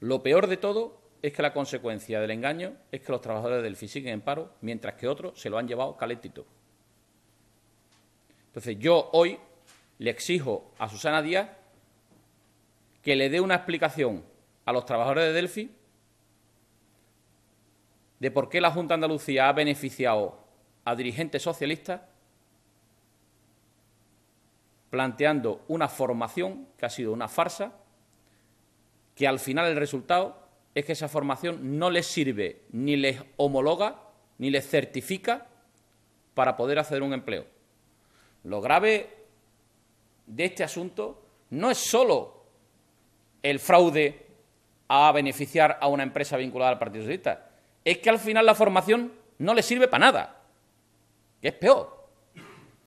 Lo peor de todo es que la consecuencia del engaño es que los trabajadores del Delfi siguen en paro, mientras que otros se lo han llevado calentito. Entonces, yo hoy le exijo a Susana Díaz que le dé una explicación a los trabajadores de Delphi de por qué la Junta de Andalucía ha beneficiado a dirigentes socialistas planteando una formación que ha sido una farsa que al final el resultado es que esa formación no les sirve ni les homologa ni les certifica para poder hacer un empleo. Lo grave de este asunto no es solo el fraude a beneficiar a una empresa vinculada al Partido Socialista, es que al final la formación no les sirve para nada, que es peor.